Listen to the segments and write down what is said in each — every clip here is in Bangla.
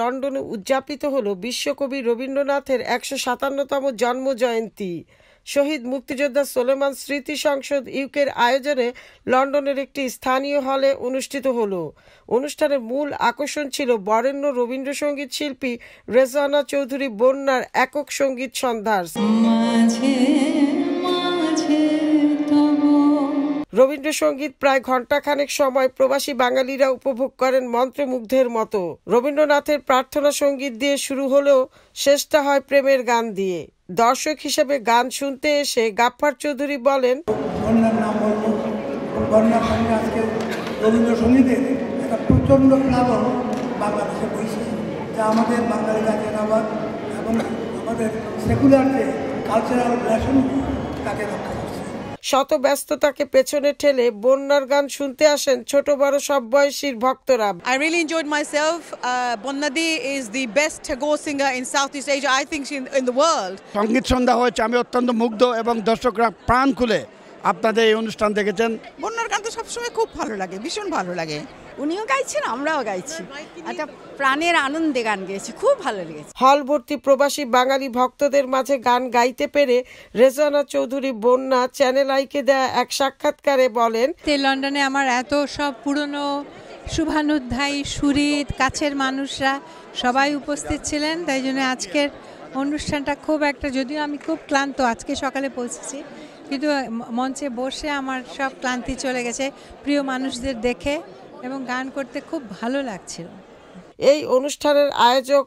লন্ডনে উদযাপিত হল বিশ্বকবি রবীন্দ্রনাথের একশো সাতান্নতম জন্ম জয়ন্তী শহীদ মুক্তিযোদ্ধা সোলেমান স্মৃতি সংসদ ইউকের আয়োজনে লন্ডনের একটি স্থানীয় হলে অনুষ্ঠিত হল অনুষ্ঠানের মূল আকর্ষণ ছিল বরেণ্য রবীন্দ্রসঙ্গীত শিল্পী রেজানা চৌধুরী বন্যার একক সঙ্গীত সন্ধ্যার রবীন্দ্রসঙ্গীত প্রায় ঘণ্টাখানেক সময় প্রবাসী বাঙালিরা উপভোগ করেন মন্ত্রমুগ্ধের মতো রবীন্দ্রনাথের প্রার্থনা সঙ্গীত দিয়ে শুরু হলেও শেষটা হয় প্রেমের গান দিয়ে দর্শক হিসেবে গান শুনতে এসে গাফার চৌধুরী বলেন আমাদের বাঙালি এবং আমাদের সেকুলার যে কালচারাল তাকে রক্ষা শত ব্যস্ততাকে পেছনে ঠেলে বন্যার গান শুনতে আসেন ছোট বড় সব বয়সীর ভক্তরা আই রিয়েলি এনজয়েড সেলফ বন্যাদি is the best go singer in South East Asia I think in the world সঙ্গীত সন্ধ্যা হয়েছে আমি অত্যন্ত মুগ্ধ এবং দর্শকরা প্রাণ খুলে আপনাদের এই অনুষ্ঠান দেখেছেন বন্যার গান তো সবসময় খুব ভালো লাগে ভীষণ ভালো লাগে উনিও গাইছেন আমরাও গাইছি একটা প্রাণের আনন্দে গান গেয়েছি খুব ভালো লেগেছে হল ভর্তি প্রবাসী বাঙালি ভক্তদের মাঝে গান গাইতে পেরে রেজানা চৌধুরী বন্যা চ্যানেল আইকে দেয়া এক সাক্ষাৎকারে বলেন লন্ডনে আমার এত সব পুরনো শুভানুধ্যায়ী সুরিত কাছের মানুষরা সবাই উপস্থিত ছিলেন তাই জন্য আজকের অনুষ্ঠানটা খুব একটা যদিও আমি খুব ক্লান্ত আজকে সকালে পৌঁছেছি কিন্তু মঞ্চে বসে আমার সব ক্লান্তি চলে গেছে প্রিয় মানুষদের দেখে এবং গান করতে খুব ভালো লাগছিল এই অনুষ্ঠানের আয়োজক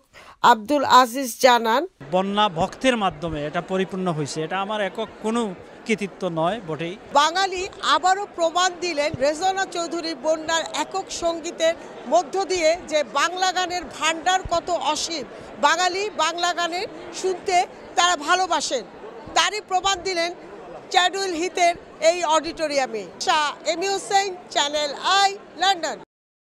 আব্দুল আজিজ জানান বন্যা ভক্তের মাধ্যমে এটা পরিপূর্ণ হয়েছে এটা আমার একক কোনো কৃতিত্ব নয় বটেই বাঙালি আবারও প্রমাণ দিলেন রেজনা চৌধুরী বন্যার একক সঙ্গীতের মধ্য দিয়ে যে বাংলা গানের ভান্ডার কত অসীম বাঙালি বাংলা গানের শুনতে তারা ভালোবাসেন তারই প্রমাণ দিলেন চ্যাডুল হিতের এই অডিটোরিয়ামে শাহ এম চ্যানেল আই লন্ডন